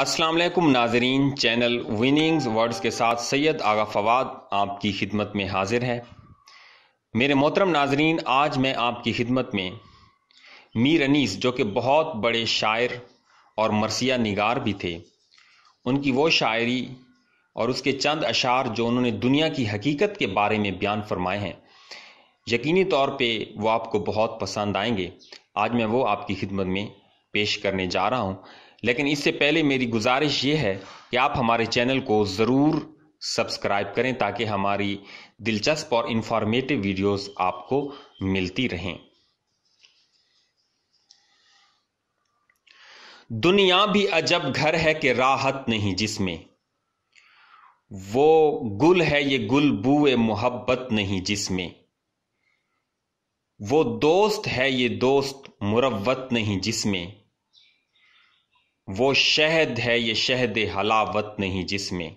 अस्सलाम वालेकुम नाजरीन चैनल विनिंग्स वर्ड्स के साथ सैयद आगा फवाद आपकी खिदमत में हाजिर है मेरे मोहतरम नाजरीन आज मैं आपकी खिदमत में मीर अनीस जो कि बहुत बड़े शायर और मरसिया निगार भी थे उनकी वो शायरी और उसके चंद अशार जो उन्होंने दुनिया की हकीकत के बारे में बयान फरमाए हैं यकीनी तौर पे वो आपको बहुत पसंद आएंगे आज मैं वो आपकी खिदमत में पेश करने जा रहा हूँ लेकिन इससे पहले मेरी गुजारिश ये है कि आप हमारे चैनल को ज़रूर सब्सक्राइब करें ताकि हमारी दिलचस्प और इन्फॉर्मेटिव वीडियोस आपको मिलती रहें दुनिया भी अजब घर है कि राहत नहीं जिसमें वो गुल है ये गुल बुए मोहब्बत नहीं जिसमें वो दोस्त है ये दोस्त मुरवत नहीं जिसमें वो शहद है ये शहद हलावत नहीं जिसमें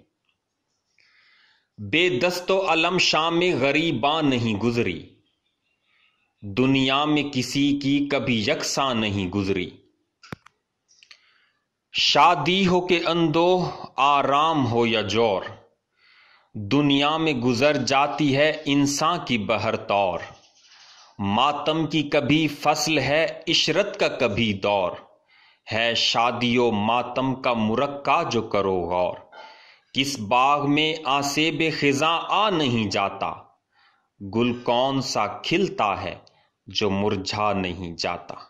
बेदस्तो अलम शाम में गरीबा नहीं गुजरी दुनिया में किसी की कभी यकसा नहीं गुजरी शादी हो के अंदो आराम हो या जोर दुनिया में गुजर जाती है इंसान की बहर तौर मातम की कभी फसल है इशरत का कभी दौर है शादियों मातम का मुरक्का जो करो गौर किस बाग में आसे बेखिजा आ नहीं जाता गुल कौन सा खिलता है जो मुरझा नहीं जाता